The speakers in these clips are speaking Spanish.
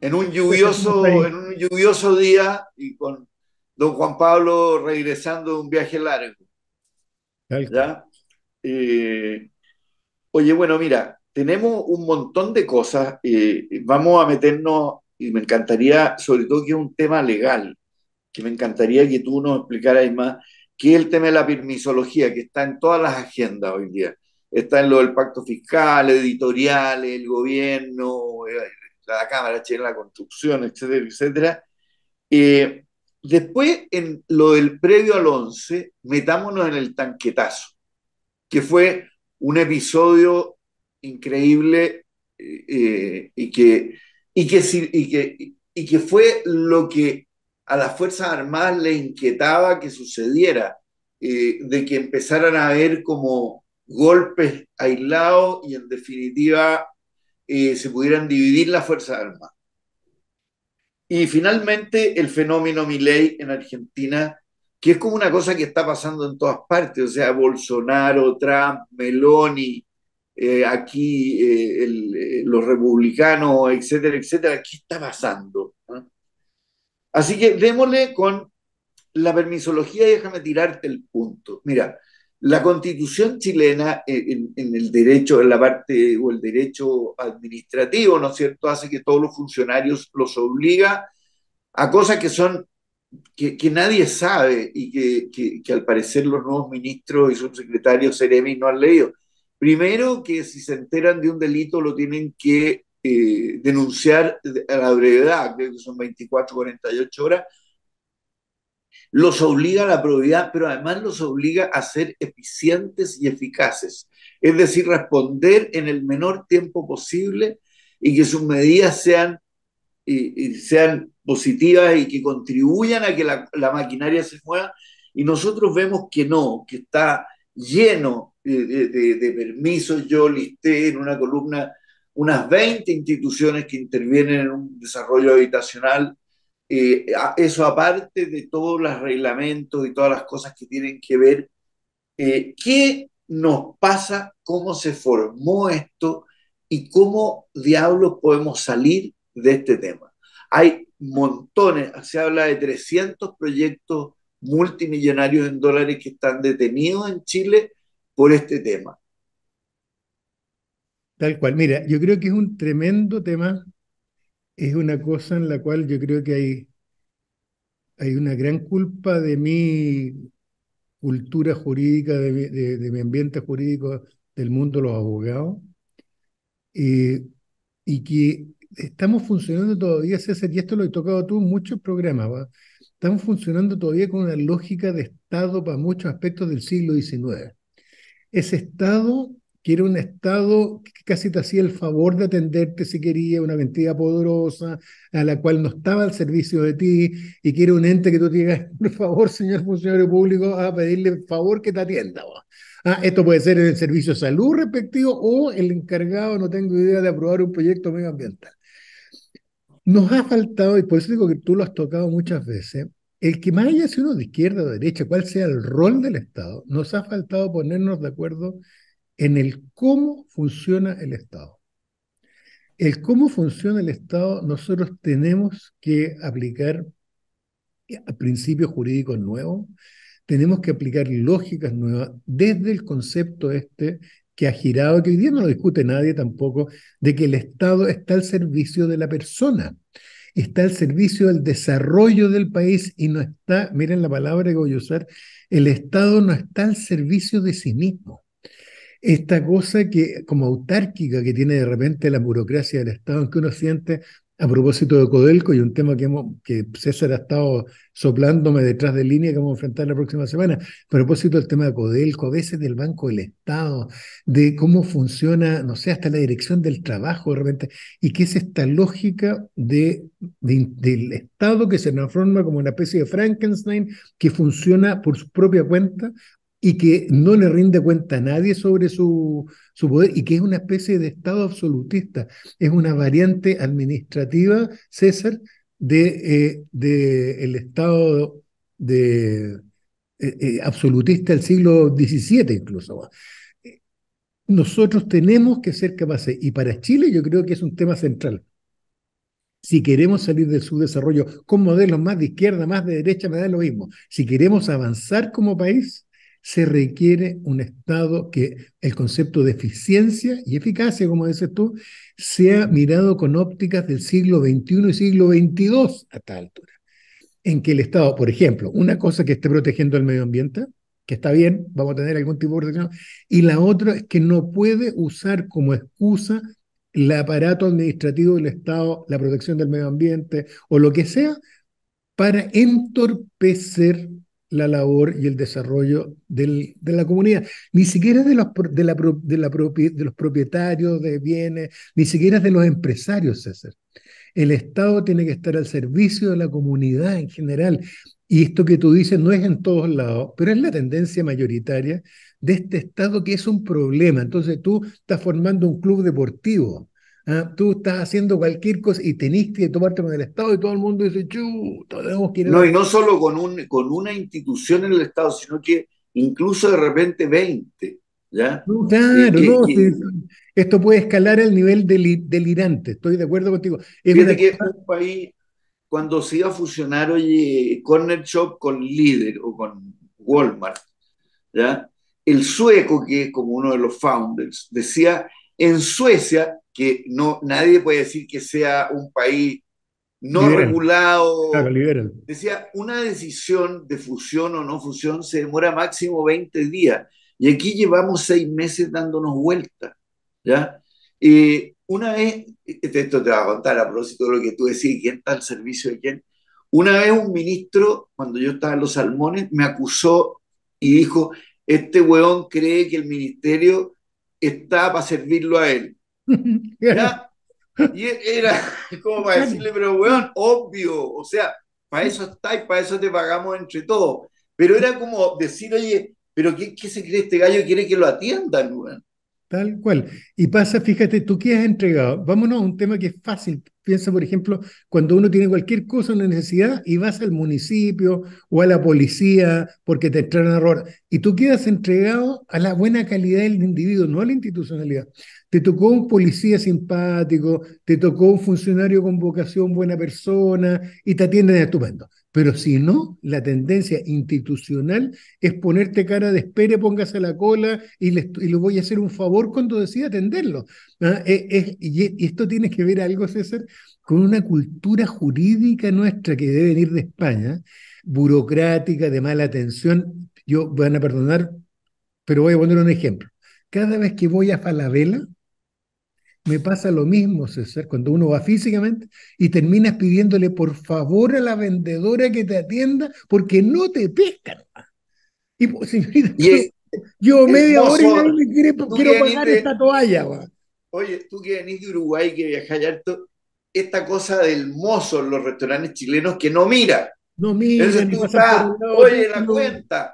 en un pues lluvioso, en lluvioso día y con don Juan Pablo regresando de un viaje largo. Eh, oye, bueno, mira, tenemos un montón de cosas. Eh, vamos a meternos, y me encantaría, sobre todo que es un tema legal, que me encantaría que tú nos explicaras más, que es el tema de la permisología, que está en todas las agendas hoy día. Está en lo del pacto fiscal, editorial, el gobierno, eh, la Cámara la Construcción, etcétera, etcétera. Eh, después, en lo del previo al 11, metámonos en el tanquetazo, que fue un episodio increíble eh, eh, y, que, y, que, y, y que fue lo que a las Fuerzas Armadas le inquietaba que sucediera, de que empezaran a haber como golpes aislados y en definitiva se pudieran dividir las Fuerzas Armadas. Y finalmente el fenómeno Milei en Argentina, que es como una cosa que está pasando en todas partes, o sea, Bolsonaro, Trump, Meloni, eh, aquí eh, eh, los republicanos, etcétera, etcétera, ¿qué está pasando? ¿Ah? Así que démosle con la permisología y déjame tirarte el punto. Mira, la constitución chilena eh, en, el derecho, en la parte o el derecho administrativo, ¿no es cierto?, hace que todos los funcionarios los obliga a cosas que son, que, nadie sabe y que, al parecer los nuevos ministros y subsecretarios Ceremi no han leído. Primero, que si se enteran de un delito lo tienen que eh, denunciar a la brevedad, creo que son 24, 48 horas los obliga a la probidad, pero además los obliga a ser eficientes y eficaces, es decir, responder en el menor tiempo posible y que sus medidas sean, sean positivas y que contribuyan a que la, maquinaria se mueva. Y nosotros vemos que no, que está lleno de, de permisos. Yo listé en una columna unas 20 instituciones que intervienen en un desarrollo habitacional eh, eso aparte de todos los reglamentos y todas las cosas que tienen que ver, eh, ¿qué nos pasa? ¿Cómo se formó esto? ¿Y cómo diablos podemos salir de este tema? Hay montones, se habla de 300 proyectos multimillonarios en dólares que están detenidos en Chile por este tema. Tal cual, mira, yo creo que es un tremendo tema es una cosa en la cual yo creo que hay, hay una gran culpa de mi cultura jurídica, de mi, ambiente jurídico del mundo de los abogados, eh, y que estamos funcionando todavía, César, y esto lo he tocado tú en muchos programas, estamos funcionando todavía con una lógica de Estado para muchos aspectos del siglo XIX. Ese Estado Quiere un Estado que casi te hacía el favor de atenderte si quería, una mentira poderosa, a la cual no estaba al servicio de ti, y quiere un ente que tú digas, por favor, señor funcionario público, a pedirle favor que te atienda. Ah, esto puede ser en el servicio de salud respectivo o el encargado, no tengo idea, de aprobar un proyecto medioambiental. Nos ha faltado, y por eso digo que tú lo has tocado muchas veces, el que más haya sido de izquierda o derecha, cuál sea el rol del Estado, nos ha faltado ponernos de acuerdo en el cómo funciona el Estado. El cómo funciona el Estado, nosotros tenemos que aplicar eh, principios jurídicos nuevos, tenemos que aplicar lógicas nuevas desde el concepto este que ha girado, que hoy día no lo discute nadie tampoco, de que el Estado está al servicio de la persona, está al servicio del desarrollo del país y no está, miren la palabra que voy a usar, el Estado no está al servicio de sí mismo esta cosa que como autárquica que tiene de repente la burocracia del Estado en que uno siente a propósito de Codelco y un tema que, hemos, que César ha estado soplándome detrás de línea que vamos a enfrentar la próxima semana, a propósito del tema de Codelco, a veces del Banco del Estado, de cómo funciona, no sé, hasta la dirección del trabajo de repente, y qué es esta lógica de, del Estado que se nos forma como una especie de Frankenstein que funciona por su propia cuenta y que no le rinde cuenta a nadie sobre su, su, poder y que es una especie de Estado absolutista. Es una variante administrativa, César, de, eh, de Estado de, eh, eh, absolutista del siglo XVII incluso. Nosotros tenemos que ser capaces, y para Chile yo creo que es un tema central. Si queremos salir de su desarrollo con modelos más de izquierda, más de derecha, me da lo mismo. Si queremos avanzar como país, se requiere un Estado que el concepto de eficiencia y eficacia, como dices tú, sea mirado con ópticas del siglo XXI y siglo XXII a tal altura. En que el Estado, por ejemplo, una cosa que esté protegiendo el medio ambiente, que está bien, vamos a tener algún tipo de protección, y la otra es que no puede usar como excusa el aparato administrativo del Estado, la protección del medio ambiente o lo que sea, para entorpecer la labor y el desarrollo de la comunidad, ni siquiera de los, de, de los propietarios de bienes, ni siquiera de los empresarios, César. El Estado tiene que estar al servicio de la comunidad en general. Y esto que tú dices no es en todos lados, pero es la tendencia mayoritaria de este Estado que es un problema. Entonces tú estás formando un club deportivo ¿ah? Tú estás haciendo cualquier cosa y teniste que tomarte con el Estado y todo el mundo dice, chuta, tenemos que No, y no solo con, un, con una institución en el Estado, sino que incluso de repente 20. ¿ya? claro, eh, no, esto puede escalar al nivel del, delirante, estoy de acuerdo contigo. que un país, cuando se iba a fusionar, oye, Corner Shop con Líder o con Walmart, ¿ya? el sueco, que es como uno de los founders, decía, en Suecia que no, nadie puede decir que sea un país no regulado. Decía, una decisión de fusión o no fusión se demora máximo 20 días. Y aquí llevamos seis meses dándonos vueltas. ¿ya? una vez, este, esto te va a contar a propósito de lo que tú decís, quién está al servicio de quién. Una vez un ministro, cuando yo estaba en Los Salmones, me acusó y dijo, este hueón cree que el ministerio está para servirlo a él. Y e-, era como para decirle, pero weón, obvio, o sea, para eso está y para eso te pagamos entre todos. Pero era como decir, oye, pero ¿qué, qué se cree este gallo? Quiere que lo atiendan, weón. Tal cual. Y pasa, fíjate, tú quedas entregado. Vámonos a un tema que es fácil. Piensa, por ejemplo, cuando uno tiene cualquier cosa, una necesidad, y vas al municipio o a la policía porque te entraron error. Y tú quedas entregado a la buena calidad del individuo, no a la institucionalidad te tocó un policía simpático, te tocó un funcionario con vocación buena persona y te atienden estupendo. Pero si no, la tendencia institucional es ponerte cara de espere, póngase la cola y le, voy a hacer un favor cuando decida atenderlo. ¿ah? E, es, y esto tiene que ver algo, César, con una cultura jurídica nuestra que debe venir de España, burocrática, de mala atención. Yo van a perdonar, pero voy a poner un ejemplo. Cada vez que voy a Falabella, me pasa lo mismo, César, cuando uno va físicamente y terminas pidiéndole por favor a la vendedora que te atienda porque no te pescan. Y, pues, señorita, yo media hora y nadie me quiere, quiero pagar esta toalla. Oye, tú que venís de Uruguay, que viajas harto, esta cosa del mozo en los restaurantes chilenos que no mira. No mira. tú oye, la cuenta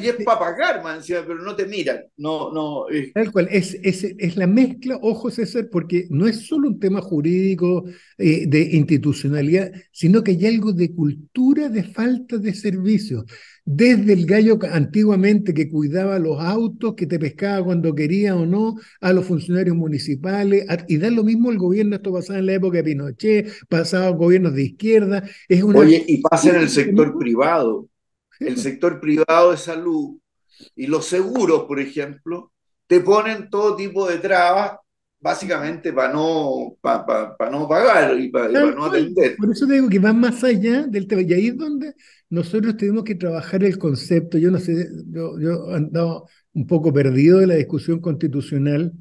y es para pagar, man, pero no te miran. No, no, Tal cual, es, es, la mezcla, ojo César, porque no es solo un tema jurídico eh, de institucionalidad, sino que hay algo de cultura de falta de servicios, Desde el gallo antiguamente que cuidaba los autos, que te pescaba cuando quería o no, a los funcionarios municipales, y da lo mismo el gobierno, esto pasaba en la época de Pinochet, pasaba gobiernos de izquierda. Es una... Oye, y pasa en el sector privado el sector privado de salud y los seguros, por ejemplo, te ponen todo tipo de trabas básicamente para no, para no pagar y para no atender. Por eso te digo que van más allá del tema. Y ahí es donde nosotros tenemos que trabajar el concepto. Yo no sé, yo, yo andaba un poco perdido de la discusión constitucional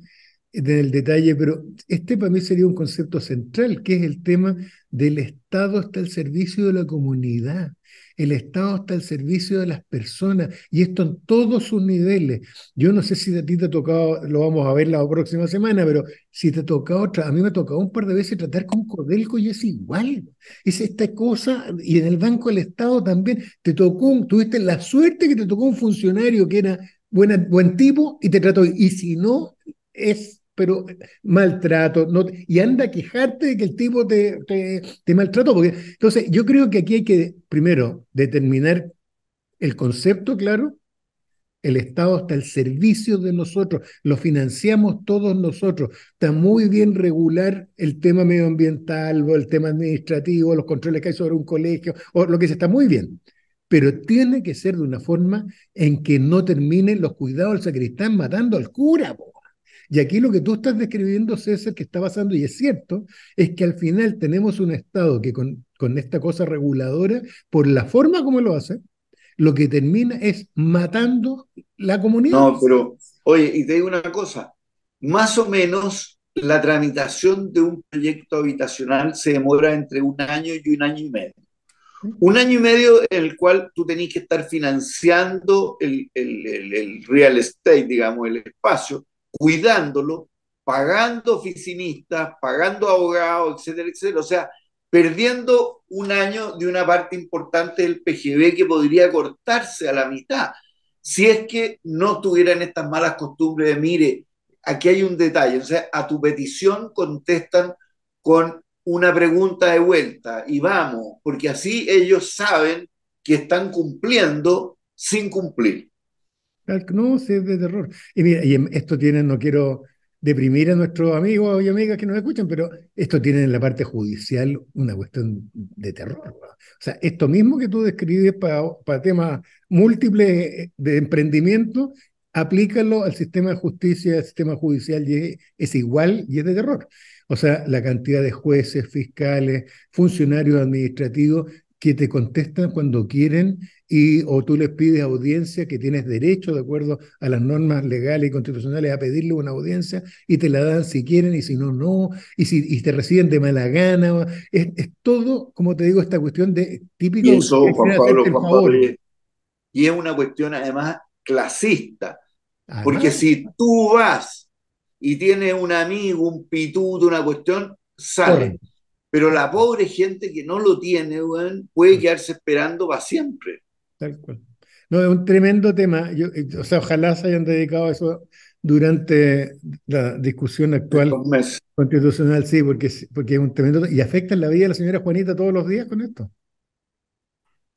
en el detalle, pero este para mí sería un concepto central, que es el tema del Estado está al servicio de la comunidad, el Estado está al servicio de las personas, y esto en todos sus niveles. Yo no sé si a ti te ha tocado, lo vamos a ver la próxima semana, pero si te ha tocado, otra, a mí me ha tocado un par de veces tratar con Codelco y es igual, es esta cosa, y en el Banco del Estado también, te tocó, tuviste la suerte que te tocó un funcionario que era... Buena, buen tipo y te trató, y si no, es pero eh, maltrato. y anda a quejarte de que el tipo te, te, maltrató. Porque, entonces, yo creo que aquí hay que, primero, determinar el concepto, claro. El Estado está al servicio de nosotros, lo financiamos todos nosotros. Está muy bien regular el tema medioambiental, o el tema administrativo, los controles que hay sobre un colegio, o lo que sea, está muy bien pero tiene que ser de una forma en que no terminen los cuidados del sacristán matando al cura. Y aquí lo que tú estás describiendo, César, que está pasando, y es cierto, es que al final tenemos un Estado que con, esta cosa reguladora, por la forma como lo hace, lo que termina es matando la comunidad. No, pero, oye, y te digo una cosa, más o menos la tramitación de un proyecto habitacional se demora entre un año y un año y medio. Un año y medio en el cual tú tenés que estar financiando el, el real estate, digamos, el espacio, cuidándolo, pagando oficinistas, pagando abogados, etcétera, etcétera. O sea, perdiendo un año de una parte importante del PGB que podría cortarse a la mitad. Si es que no tuvieran estas malas costumbres de, mire, aquí hay un detalle, o sea, a tu petición contestan con una pregunta de vuelta y vamos, porque así ellos saben que están cumpliendo sin cumplir. No, sí, es de terror. Y mira, y em, esto tiene, no quiero deprimir a nuestros amigos y amigas que nos escuchan, pero esto tiene en la parte judicial una cuestión de terror. O sea, esto mismo que tú describes para, para temas múltiples eh, de emprendimiento, aplícalo al sistema de justicia, al sistema judicial, y es, igual y es de terror. O sea, la cantidad de jueces, fiscales, funcionarios administrativos que te contestan cuando quieren y o tú les pides audiencia que tienes derecho de acuerdo a las normas legales y constitucionales a pedirle una audiencia y te la dan si quieren y si no, no, y si y te reciben de mala gana. Es, todo, como te digo, esta cuestión de típico... Y es una cuestión además clasista, porque si tú vas y tienes un amigo, un pituto, una cuestión, sale. Pero la pobre gente que no lo tiene, puede quedarse esperando para siempre tal cual. No, es un tremendo tema. Eh, o sea, ojalá se hayan dedicado a eso durante la discusión actual constitucional, sí, porque, porque es un tremendo tema. y afecta la vida de la señora Juanita todos los días con esto.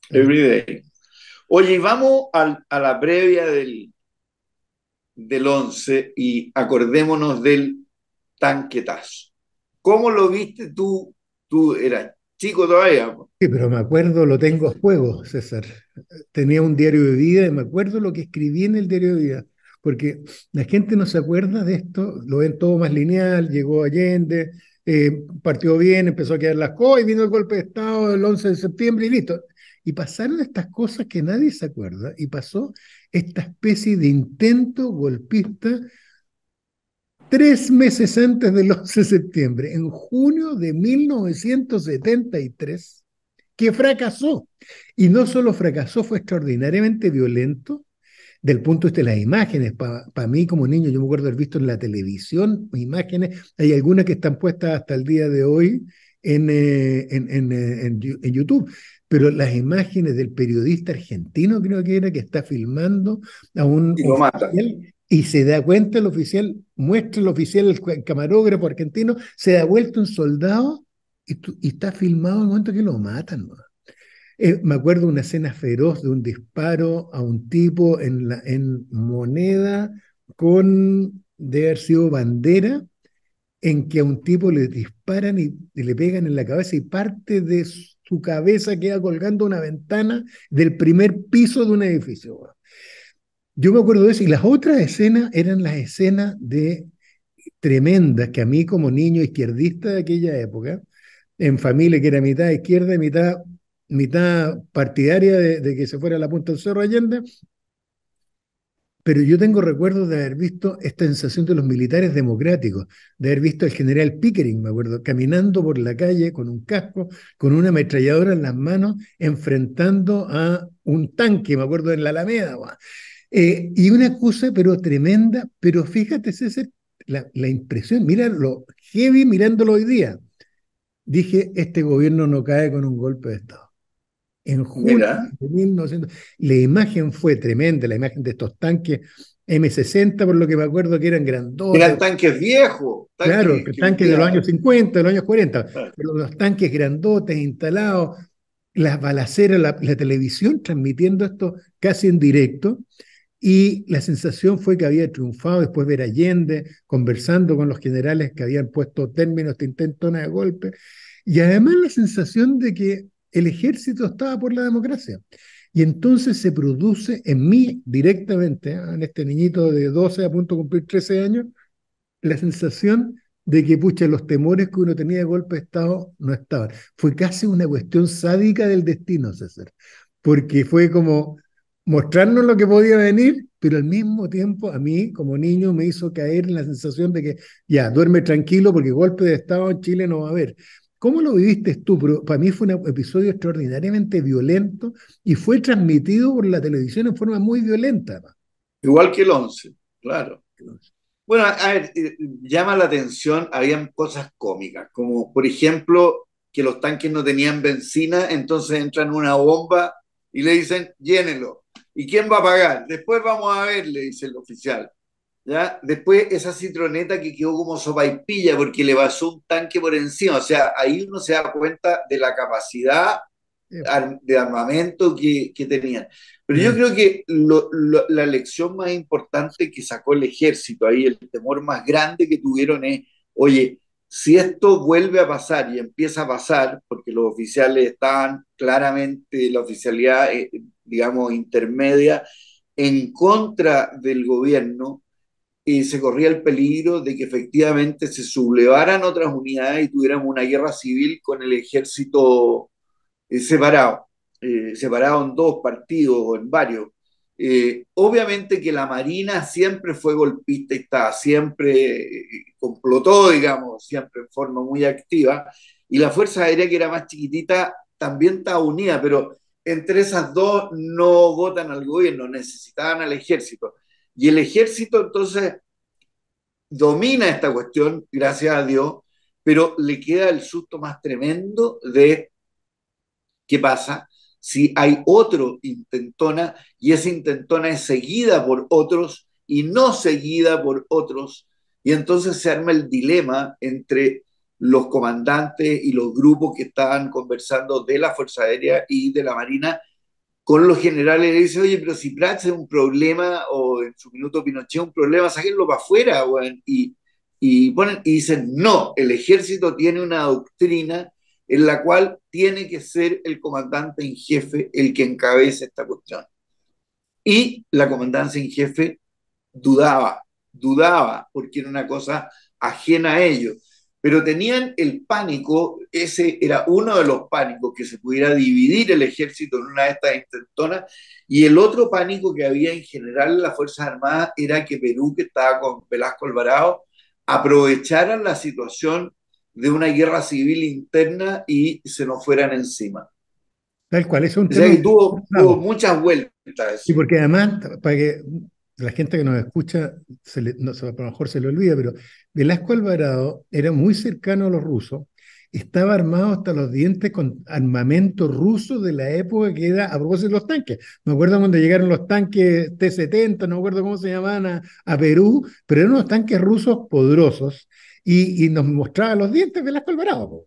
Every day. Oye, vamos a la previa del, del 11 y acordémonos del tanquetazo. ¿Cómo lo viste tú? Tú eras todavía. Sí, pero me acuerdo, lo tengo a juego, César. Tenía un diario de vida y me acuerdo lo que escribí en el diario de vida, porque la gente no se acuerda de esto, lo ven todo más lineal, llegó Allende, eh, partió bien, empezó a quedar las cosas, y vino el golpe de Estado el 11 de septiembre y listo. Y pasaron estas cosas que nadie se acuerda, y pasó esta especie de intento golpista tres meses antes del 11 de septiembre, en junio de 1973, que fracasó. Y no solo fracasó, fue extraordinariamente violento del punto de vista de las imágenes. Para mí como niño, yo me acuerdo haber visto en la televisión imágenes, hay algunas que están puestas hasta el día de hoy en, eh, eh, en, YouTube, pero las imágenes del periodista argentino, creo que era, que está filmando a un... Y se da cuenta el oficial, muestra el oficial, el camarógrafo argentino, se da vuelta un soldado y, está filmado en el momento que lo matan. Eh, me acuerdo una escena feroz de un disparo a un tipo en, moneda con, debe haber sido bandera, en que a un tipo le disparan y, y, le pegan en la cabeza y parte de su cabeza queda colgando una ventana del primer piso de un edificio. Yo me acuerdo de eso. Y las otras escenas eran las escenas de tremendas que a mí como niño izquierdista de aquella época, en familia que era mitad izquierda y mitad, mitad partidaria de, de que se fuera a la punta del Cerro Allende, pero yo tengo recuerdos de haber visto esta sensación de los militares democráticos, de haber visto al general Pickering, me acuerdo, caminando por la calle con un casco, con una ametralladora en las manos, enfrentando a un tanque, me acuerdo, en la Alameda. Eh, y una cosa, pero tremenda, pero fíjate, César, la, impresión, mira lo heavy mirándolo hoy día. Dije, este gobierno no cae con un golpe de Estado. En junio de 1900. La imagen fue tremenda, la imagen de estos tanques M60, por lo que me acuerdo que eran grandotes. Eran tanques viejos. claro, tanques de los años 50, de los años 40. Ah. los tanques grandotes instalados, las balaceras, la televisión transmitiendo esto casi en directo y la sensación fue que había triunfado después de ver Allende, conversando con los generales que habían puesto término a este intentona de golpe, y además la sensación de que el ejército estaba por la democracia. Y entonces se produce en mí directamente, ¿eh? en este niñito de 12 a punto de cumplir 13 años, la sensación de que, pucha, los temores que uno tenía de golpe de Estado no estaban. Fue casi una cuestión sádica del destino, César, porque fue como mostrarnos lo que podía venir, pero al mismo tiempo a mí como niño me hizo caer en la sensación de que ya, duerme tranquilo porque golpe de Estado en Chile no va a haber. ¿Cómo lo viviste tú? para mí fue un episodio extraordinariamente violento y fue transmitido por la televisión en forma muy violenta. Igual que el 11, claro. Bueno, a ver, eh, llama la atención, habían cosas cómicas, como por ejemplo que los tanques no tenían benzina, entonces entran una bomba y le dicen, llénelo ¿Y quién va a pagar? Después vamos a ver, le dice el oficial. ¿Ya? Después esa citroneta que quedó como y pilla porque le pasó un tanque por encima. O sea, ahí uno se da cuenta de la capacidad de armamento que, que tenían. Pero yo mm. creo que la lección más importante que sacó el ejército ahí, el temor más grande que tuvieron es, oye, si esto vuelve a pasar y empieza a pasar, porque los oficiales estaban claramente, la oficialidad eh, digamos, intermedia en contra del gobierno, y eh, se corría el peligro de que efectivamente se sublevaran otras unidades y tuviéramos una guerra civil con el ejército eh, separado, eh, separado en dos partidos o en varios. obviamente que la Marina siempre fue golpista y está, siempre complotó, digamos, siempre en forma muy activa, y la Fuerza Aérea, que era más chiquitita, también estaba unida, pero entre esas dos no votan al gobierno, necesitaban al ejército. Y el ejército entonces domina esta cuestión, gracias a Dios, pero le queda el susto más tremendo de qué pasa si hay otro intentona y esa intentona es seguida por otros y no seguida por otros. Y entonces se arma el dilema entre los comandantes y los grupos que estaban conversando de la Fuerza Aérea y de la Marina con los generales. Le dicen, oye, pero si Prats es un problema, o en su minuto Pinochet un problema, sáquenlo para afuera, y, y, y dicen, no, el ejército tiene una doctrina en la cual tiene que ser el comandante en jefe el que encabece esta cuestión. Y la comandancia en jefe dudaba, dudaba, porque era una cosa ajena a ellos pero tenían el pánico, ese era uno de los pánicos, que se pudiera dividir el ejército en una de estas intentonas, y el otro pánico que había en general en las Fuerzas Armadas era que Perú, que estaba con Velasco Alvarado, aprovecharan la situación de una guerra civil interna y se nos fueran encima. Tal cual, es un tema. tuvo, muchas vueltas. sí, porque además, para que la gente que nos escucha, no, a lo mejor se le olvida, pero Velasco Alvarado era muy cercano a los rusos, estaba armado hasta los dientes con armamento ruso de la época que era a propósito de los tanques. Me acuerdo cuando llegaron los tanques T-70, no me acuerdo cómo se llamaban, a, Perú, pero eran unos tanques rusos poderosos y, nos mostraba los dientes Velasco Alvarado.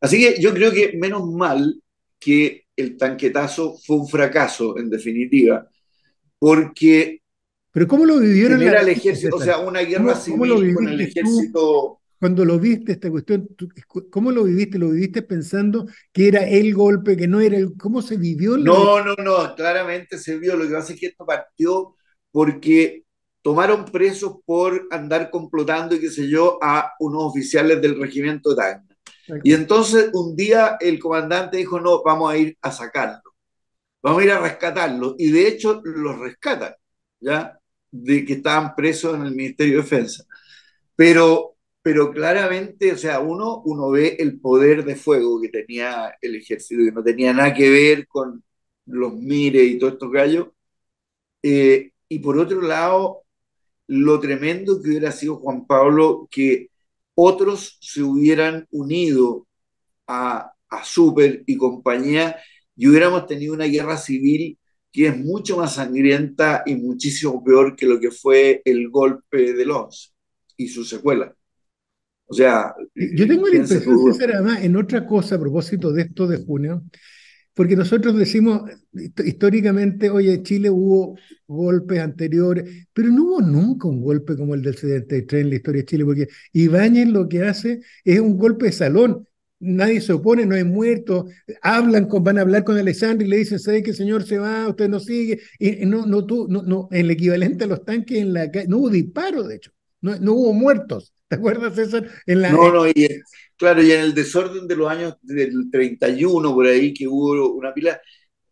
Así que yo creo que menos mal que el tanquetazo fue un fracaso, en definitiva, porque... Pero ¿cómo lo vivieron? Era el ejército, o sea, una guerra civil con el ejército... Cuando lo viste esta cuestión, ¿cómo lo viviste? ¿Lo viviste pensando que era el golpe, que no era el... ¿Cómo se vivió? No, no, no, claramente se vio. Lo que pasa es que esto partió porque tomaron presos por andar complotando y qué sé yo a unos oficiales del regimiento de Tacna. Y entonces un día el comandante dijo, no, vamos a ir a sacarlo vamos a ir a rescatarlos. Y de hecho los rescatan, ¿ya? De que estaban presos en el Ministerio de Defensa. Pero, pero claramente, o sea, uno, uno ve el poder de fuego que tenía el ejército, que no tenía nada que ver con los MIRES y todos estos gallos. Eh, y por otro lado, lo tremendo que hubiera sido Juan Pablo que otros se hubieran unido a, a Super y compañía y hubiéramos tenido una guerra civil que es mucho más sangrienta y muchísimo peor que lo que fue el golpe de los y su secuela. O sea, yo tengo la impresión, César, además, en otra cosa a propósito de esto de junio, porque nosotros decimos históricamente, oye, en Chile hubo golpes anteriores, pero no hubo nunca un golpe como el del 73 en la historia de Chile, porque Ibáñez lo que hace es un golpe de salón, nadie se opone, no hay muertos, hablan con, van a hablar con Alessandro y le dicen, ¿sabe que el señor se va? Usted no sigue. Y no, no, tú, no, no, el equivalente a los tanques en la calle, no hubo disparos, de hecho, no, no hubo muertos. ¿Te acuerdas, César? En la... No, no, y, claro, y en el desorden de los años del 31, por ahí, que hubo una pila,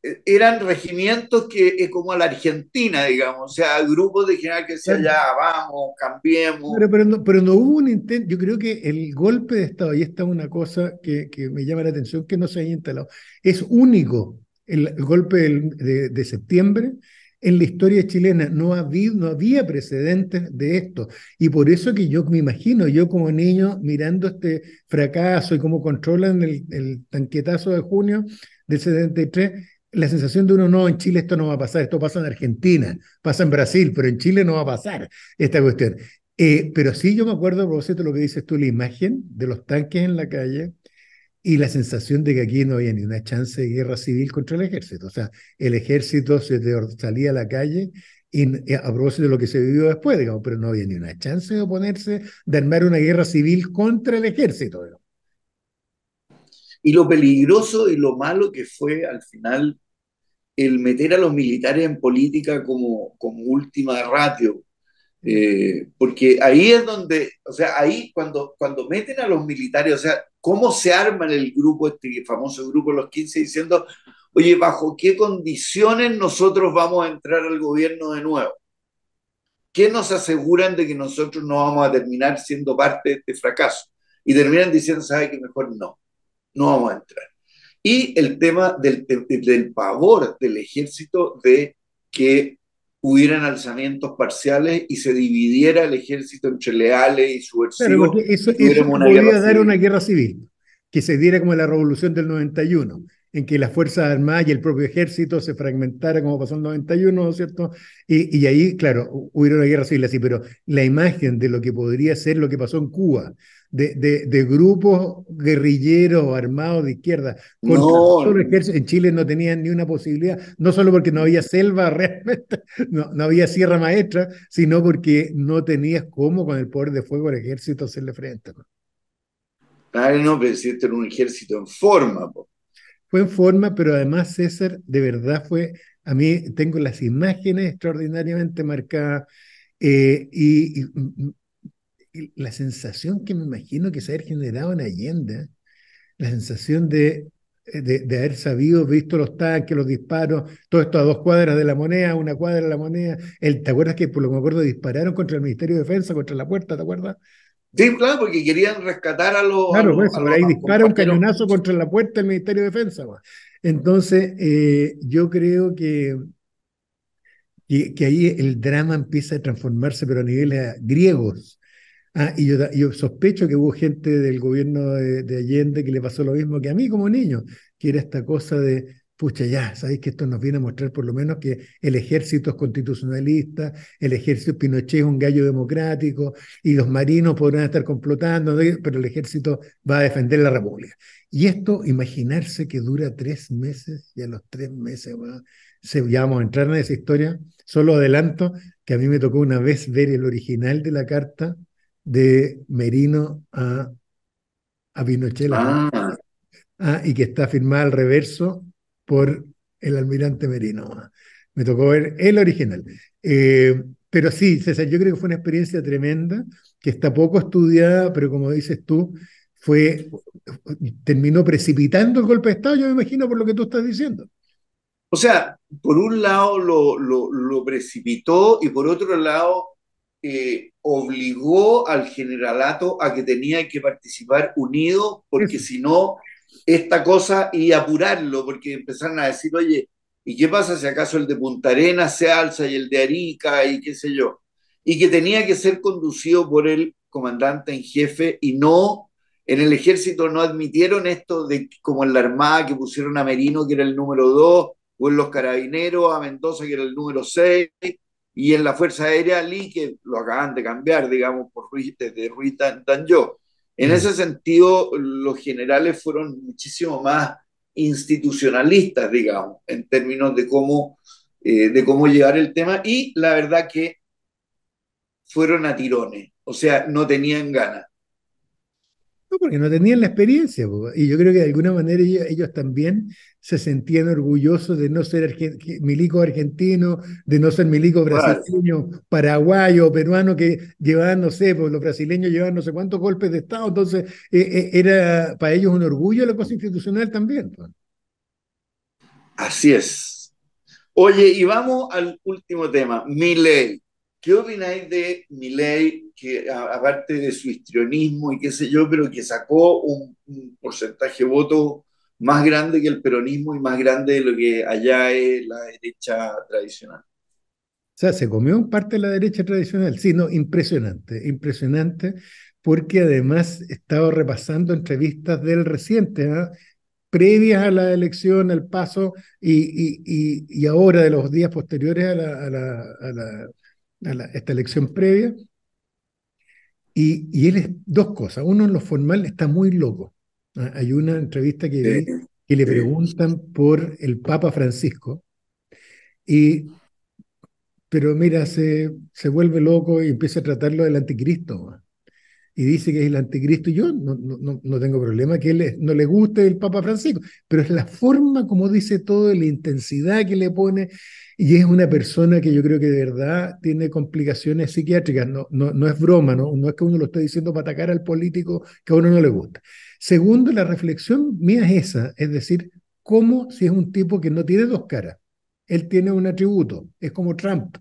eh, eran regimientos que, eh, como a la Argentina, digamos, o sea, grupos de general que decían, ya, vamos, cambiemos. Pero, pero, no, hubo un intento, yo creo que el golpe de Estado, y esta es una cosa que, que me llama la atención, que no se haya instalado, es único el, golpe de, de, septiembre en la historia chilena, no, había, no había precedentes de esto, y por eso que yo me imagino, yo como niño mirando este fracaso y cómo controlan el, el tanquetazo de junio del 73, la sensación de uno, no, en Chile esto no va a pasar, esto pasa en Argentina, pasa en Brasil, pero en Chile no va a pasar esta cuestión. Eh, pero sí yo me acuerdo, propósito de lo que dices tú, la imagen de los tanques en la calle y la sensación de que aquí no había ni una chance de guerra civil contra el ejército. O sea, el ejército se salía a la calle y eh, a propósito de lo que se vivió después, digamos, pero no había ni una chance de oponerse, de armar una guerra civil contra el ejército y lo peligroso y lo malo que fue al final el meter a los militares en política como, como última ratio. Eh, porque ahí es donde, o sea, ahí cuando, meten a los militares, o sea, cómo se arma el grupo, este famoso grupo los 15, diciendo, oye, ¿bajo qué condiciones nosotros vamos a entrar al gobierno de nuevo? ¿Qué nos aseguran de que nosotros no vamos a terminar siendo parte de este fracaso? Y terminan diciendo, ¿sabes que Mejor no no vamos a entrar. Y el tema del, pavor del ejército de que hubieran alzamientos parciales y se dividiera el ejército entre leales y su eso, podría dar una guerra civil, que se diera como la revolución del 91, en que las Fuerzas Armadas y el propio ejército se fragmentara como pasó en el 91, ¿no es cierto? Y, y, ahí, claro, hubiera una guerra civil así, pero la imagen de lo que podría ser lo que pasó en Cuba, de, de, grupos guerrilleros armados de izquierda. Con no. solo ejército, en Chile no tenían ni una posibilidad, no solo porque no había selva realmente, no, no había sierra maestra, sino porque no tenías cómo con el poder de fuego del ejército hacerle frente. ¿no? Claro, no, pero si era un ejército en forma. Fue en forma, pero además César de verdad fue, a mí tengo las imágenes extraordinariamente marcadas. Eh, y, la sensación que me imagino que se ha generado en Allende, la sensación eh, de, de, haber sabido, visto los tanques, los disparos, todo esto a dos cuadras de la moneda, una cuadra de la moneda. ¿Te acuerdas que, por lo que me acuerdo, dispararon contra el Ministerio de Defensa, contra la puerta, ¿te acuerdas? Sí, claro, porque querían rescatar a los. Claro, pues, ahí dispara un cañonazo contra la puerta del Ministerio de Defensa. Entonces, eh, yo creo que, que, ahí el drama empieza a transformarse, pero a niveles griegos. Ah, y yo, sospecho que hubo gente del gobierno de, Allende que le pasó lo mismo que a mí como niño, que era esta cosa de, pucha, ya, sabéis que esto nos viene a mostrar por lo menos que el ejército es constitucionalista, el ejército Pinochet es un gallo democrático y los marinos podrán estar complotando, pero el ejército va a defender la república. Y esto, imaginarse que dura tres meses y a los tres meses va, se, ya vamos a entrar en esa historia. Solo adelanto que a mí me tocó una vez ver el original de la carta de Merino a, a Pinochet. Ah. Ah, y que está firmada al reverso por el almirante Merino. Ah, me tocó ver el original. Eh, pero sí, César, yo creo que fue una experiencia tremenda, que está poco estudiada, pero como dices tú, fue, terminó precipitando el golpe de Estado, yo me imagino, por lo que tú estás diciendo. O sea, por un lado lo, lo, lo precipitó y por otro lado eh, obligó al generalato a que tenía que participar unido, porque si no, esta cosa y apurarlo, porque empezaron a decir, oye, ¿y qué pasa si acaso el de Punta Arena se alza y el de Arica y qué sé yo? Y que tenía que ser conducido por el comandante en jefe y no, en el ejército no admitieron esto de como en la Armada que pusieron a Merino que era el número dos o en los carabineros a Mendoza que era el número 6 y en la Fuerza Aérea allí que lo acaban de cambiar, digamos, por Ruiz, de Ruiz yo En ese sentido, los generales fueron muchísimo más institucionalistas, digamos, en términos de cómo, eh, de cómo llevar el tema y la verdad que fueron a tirones, o sea, no tenían ganas porque no tenían la experiencia. Y yo creo que de alguna manera ellos, también se sentían orgullosos de no ser milico argentino, de no ser milico brasileño, paraguayo, peruano, que llevaban, no sé, los brasileños llevaban no sé cuántos golpes de Estado. Entonces, eh, eh, era para ellos un orgullo la cosa institucional también. Así es. Oye, y vamos al último tema, mi ¿Qué opináis de Milei, que aparte de su histrionismo y qué sé yo, pero que sacó un, porcentaje de votos más grande que el peronismo y más grande de lo que allá es la derecha tradicional? O sea, se comió parte de la derecha tradicional. Sí, no, impresionante, impresionante, porque además he estado repasando entrevistas del reciente, previas a la elección, al paso, y, ahora de los días posteriores a la esta elección previa. Y, y, él es dos cosas. Uno, en lo formal, está muy loco. Ah, hay una entrevista que, que le preguntan por el Papa Francisco. Y, pero mira, se, se vuelve loco y empieza a tratarlo del anticristo y dice que es el anticristo, y yo no, no, no tengo problema que él no le guste el Papa Francisco, pero es la forma como dice todo, la intensidad que le pone, y es una persona que yo creo que de verdad tiene complicaciones psiquiátricas, no, no, no es broma, ¿no? no es que uno lo esté diciendo para atacar al político que a uno no le gusta. Segundo, la reflexión mía es esa, es decir, cómo si es un tipo que no tiene dos caras, él tiene un atributo, es como Trump,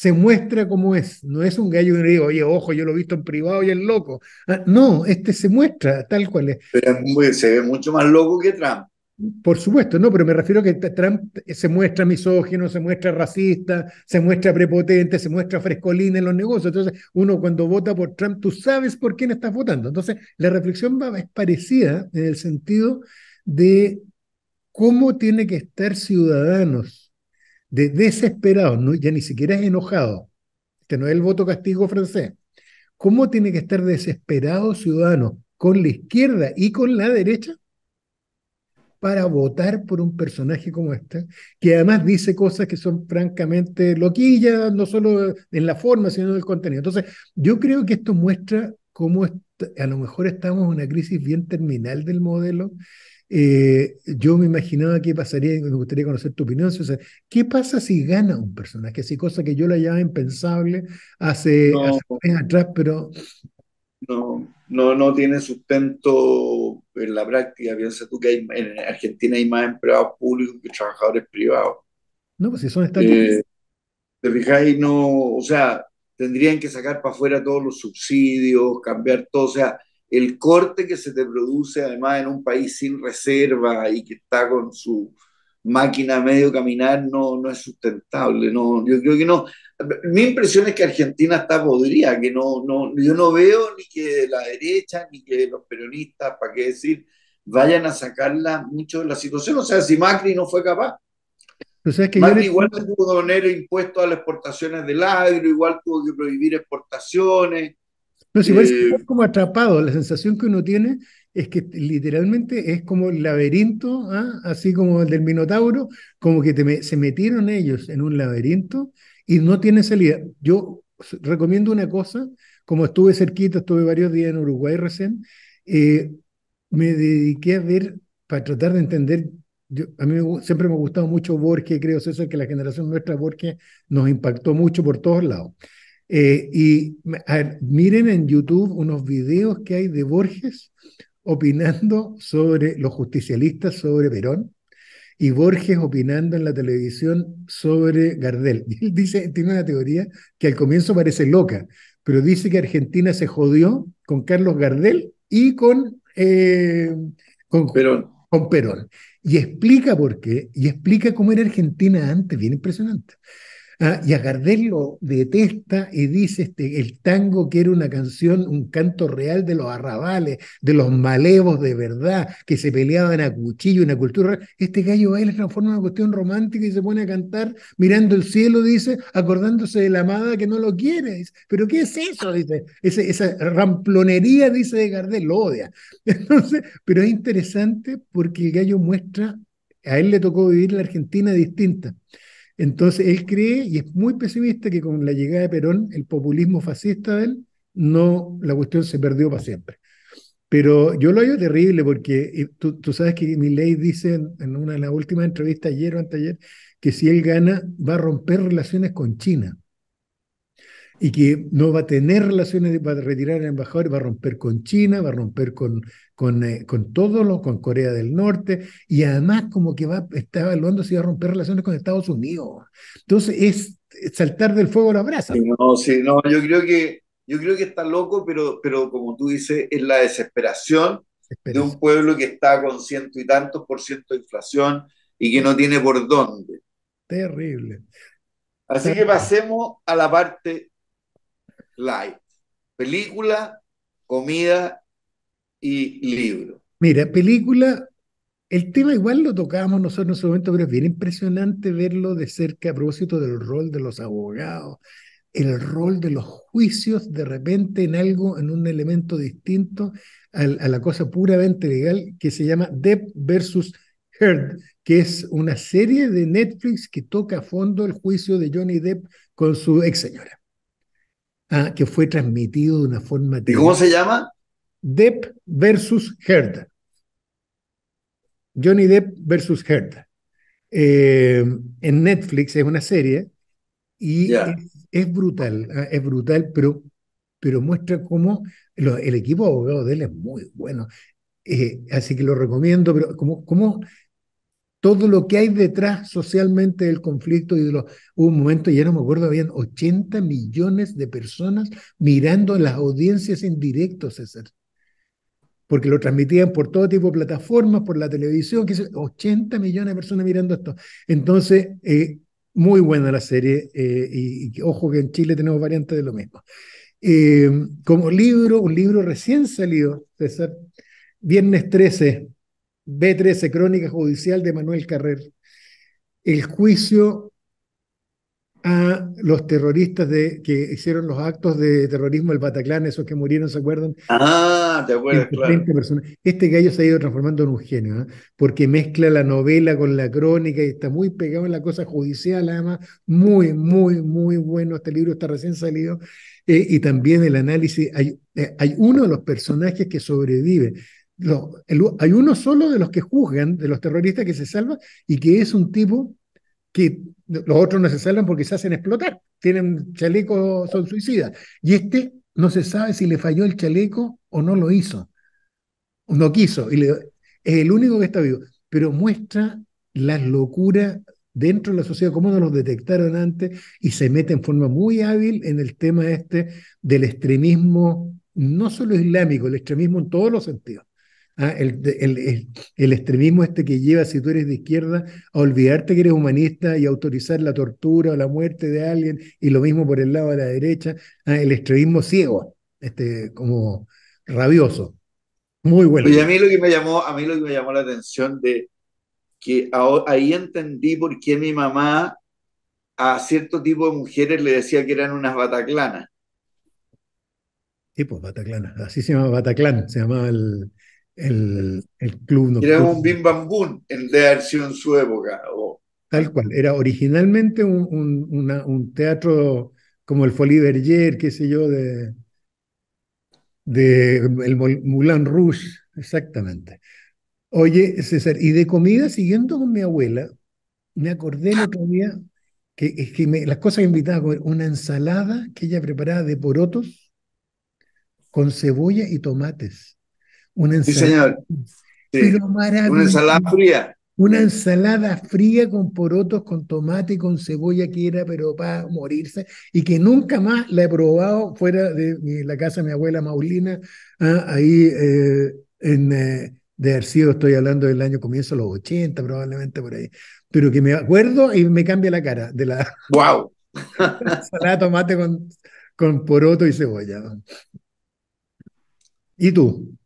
se muestra como es. No es un gallo que digo, oye, ojo, yo lo he visto en privado y es loco. Ah, no, este se muestra tal cual es. Pero se ve mucho más loco que Trump. Por supuesto, no, pero me refiero a que Trump se muestra misógino, se muestra racista, se muestra prepotente, se muestra frescolina en los negocios. Entonces, uno cuando vota por Trump, tú sabes por quién estás votando. Entonces, la reflexión va, es parecida en el sentido de cómo tiene que estar ciudadanos de desesperado, ya ni siquiera es enojado. Este no es el voto castigo francés. ¿Cómo tiene que estar desesperado ciudadano con la izquierda y con la derecha para votar por un personaje como este, que además dice cosas que son francamente loquillas, no solo en la forma, sino en el contenido? Entonces, yo creo que esto muestra cómo a lo mejor estamos en una crisis bien terminal del modelo eh, yo me imaginaba qué pasaría, me gustaría conocer tu opinión. O sea, ¿Qué pasa si gana un personaje? si cosa que yo la llamaba impensable hace, hace años atrás, pero. No, no, no tiene sustento en la práctica. Piensa tú que hay, en Argentina hay más empleados públicos que trabajadores privados. No, pues si son estatales. Eh, te fijáis, no, o sea, tendrían que sacar para afuera todos los subsidios, cambiar todo, o sea el corte que se te produce además en un país sin reserva y que está con su máquina medio caminar no, no es sustentable. No, yo creo que no. Mi impresión es que Argentina está podrida, que no, no, yo no veo ni que la derecha ni que los peronistas, para qué decir, vayan a sacarla mucho de la situación. O sea, si Macri no fue capaz. Pues igual tuvo que poner impuestos a las exportaciones del agro, igual tuvo que prohibir exportaciones no, si eh, es como atrapado, la sensación que uno tiene es que literalmente es como el laberinto, ¿ah? así como el del Minotauro, como que se metieron ellos en un laberinto y no tiene salida. Yo recomiendo una cosa, como estuve cerquita, estuve varios días en Uruguay recién, eh, me dediqué a ver, para tratar de entender, a mí siempre me ha gustado mucho Borges, creo eso, que la generación nuestra Borges nos impactó mucho por todos lados. Eh, y miren en YouTube unos videos que hay de Borges opinando sobre los justicialistas, sobre Perón, y Borges opinando en la televisión sobre Gardel. él dice, tiene una teoría que al comienzo parece loca, pero dice que Argentina se jodió con Carlos Gardel y con, eh, con Perón. con Perón. Y explica por qué, y explica cómo era Argentina antes, bien impresionante. ¿Ah? y a Gardel lo detesta y dice este, el tango que era una canción, un canto real de los arrabales, de los malevos de verdad, que se peleaban a cuchillo, una cultura. Este gallo le transforma en una cuestión romántica y se pone a cantar mirando el cielo, dice, acordándose de la amada que no lo quiere. Pero ¿qué es eso? Dice, esa, ramplonería, dice de Gardel, lo odia. Entonces, pero es interesante porque el gallo muestra, a él le tocó vivir la Argentina distinta. Entonces, él cree, y es muy pesimista, que con la llegada de Perón, el populismo fascista de él, no, la cuestión se perdió para siempre. Pero yo lo veo terrible porque eh, tú, sabes que Milley dice en una de las últimas entrevistas ayer o anteayer que si él gana va a romper relaciones con China y que no va a tener relaciones, va a retirar al embajador, va a romper con China, va a romper con, con, eh, con todos con Corea del Norte, y además como que va, está evaluando si va a romper relaciones con Estados Unidos. Entonces es, saltar del fuego a la brasa. no, sí, no, yo creo que, yo creo que está loco, pero, pero como tú dices, es la desesperación de un pueblo que está con ciento y tantos por ciento de inflación y que no tiene por dónde. Terrible. Así que pasemos a la parte light. Película, comida y libro. Mira, película, el tema igual lo tocábamos nosotros en su momento, pero es bien impresionante verlo de cerca a propósito del rol de los abogados, el rol de los juicios de repente en algo, en un elemento distinto a, a la cosa puramente legal que se llama Depp versus Heard, que es una serie de Netflix que toca a fondo el juicio de Johnny Depp con su ex señora que fue transmitido de una forma... ¿Y cómo se llama? Depp versus Herda. Johnny Depp versus Herda. Eh, en Netflix es una serie y es, brutal, ah, es brutal, pero, pero muestra cómo el equipo de de él es muy bueno. Eh, así que lo recomiendo, pero cómo, cómo todo lo que hay detrás socialmente del conflicto y de los, hubo un momento, ya no me acuerdo, habían 80 millones de personas mirando las audiencias en directo, César, porque lo transmitían por todo tipo de plataformas, por la televisión, que 80 millones de personas mirando esto. Entonces, eh, muy buena la serie eh, y, ojo que en Chile tenemos variantes de lo mismo. Eh, como libro, un libro recién salido, César, Viernes 13, B13, Crónica Judicial de Manuel Carrer. El juicio a los terroristas de, que hicieron los actos de terrorismo el Bataclan, esos que murieron, ¿se acuerdan? Ah, te acuerdas, este claro. Personas. Este gallo se ha ido transformando en un genio, ¿ah? porque mezcla la novela con la crónica y está muy pegado en la cosa judicial, además. Muy, muy, muy bueno. Este libro está recién salido. Eh, y también el análisis. Hay, eh, hay uno de los personajes que sobrevive hay uno solo de los que juzgan, de los terroristas que se salva, y que es un tipo que los otros no se salvan porque se hacen explotar, tienen chaleco, son suicidas. Y este no se sabe si le falló el chaleco o no lo hizo, no quiso, y es el único que está vivo. Pero muestra las locuras dentro de la sociedad, cómo no los detectaron antes y se mete en forma muy hábil en el tema este del extremismo, no solo islámico, el extremismo en todos los sentidos. Ah, el, extremismo este que lleva, si tú eres de izquierda, a olvidarte que eres humanista y autorizar la tortura o la muerte de alguien, y lo mismo por el lado de la derecha, ah, el extremismo ciego, este, como rabioso. Muy bueno. Y a mí lo que me llamó, a mí lo que me llamó la atención de que ahí entendí por qué mi mamá a cierto tipo de mujeres le decía que eran unas bataclanas. sí, pues, bataclanas, así se llama Bataclan, se llamaba el, el, el club Era un Bim Bam el de Tal cual, era originalmente un, un, un teatro como el Folie qué sé yo, de, de el Moulin Rouge, exactamente. Oye, César, y de comida, siguiendo con mi abuela, me acordé otro día que, que me, las cosas que invitaba a comer, una ensalada que ella preparaba de porotos con cebolla y tomates. Una ensalada, fría. Una ensalada fría con porotos, con tomate, con cebolla que era, pero para morirse, y que nunca más la he probado fuera de la casa de mi abuela Maulina, ah, ahí eh, en, eh, de Arcido estoy hablando del año comienzo, los 80 probablemente por ahí, pero que me acuerdo y me cambia la cara de la... ¡Wow! ensalada tomate con, con poroto y cebolla. ¿Y tú?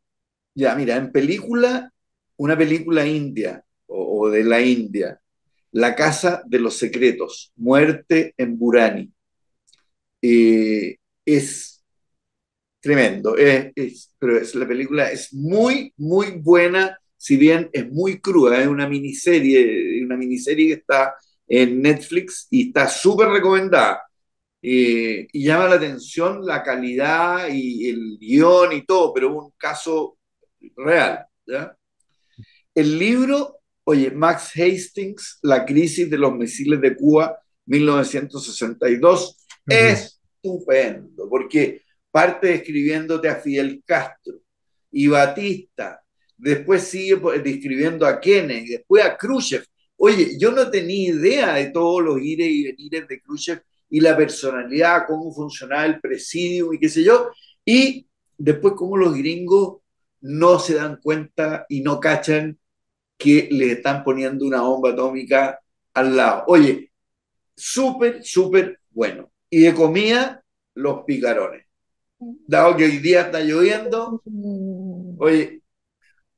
Ya, mira, en película, una película india o, de la India, La Casa de los Secretos, Muerte en Burani. Eh, es tremendo, eh, pero es, la película es muy, muy buena, si bien es muy cruda, es una miniserie, una miniserie que está en Netflix y está súper recomendada. Eh, y llama la atención la calidad y el guión y todo, pero un caso real. El libro, oye, Max Hastings, La crisis de los misiles de Cuba, 1962, es estupendo, porque parte describiéndote a Fidel Castro y Batista, después sigue describiendo a Kennedy, después a Khrushchev. Oye, yo no tenía idea de todos los ires y venires de Khrushchev y la personalidad, cómo funcionaba el presidio y qué sé yo. Y después cómo los gringos no se dan cuenta y no cachan que le están poniendo una bomba atómica al lado. Oye, súper, súper bueno. Y de comida, los picarones. Dado que hoy día está lloviendo, oye,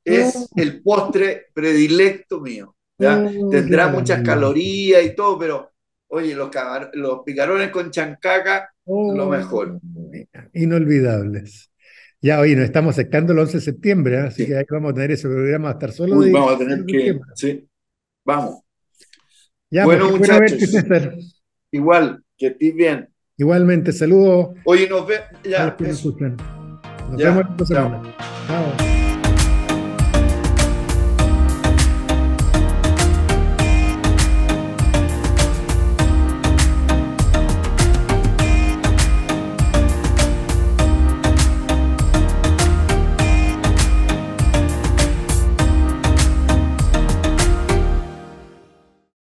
es mm. el postre predilecto mío. Mm. Tendrá muchas calorías y todo, pero oye, los, los picarones con chancaca, lo mejor. Mm. Inolvidables. Ya, hoy nos estamos acercando el 11 de septiembre, ¿eh? así que ahí vamos a tener ese programa, a estar solo. vamos a tener que, sí, vamos. bueno, pues, muchachos, igual, que estés bien. Igualmente, saludos. Oye, nos, ve, ya, nos vemos. Nos vemos en Chao. Chao.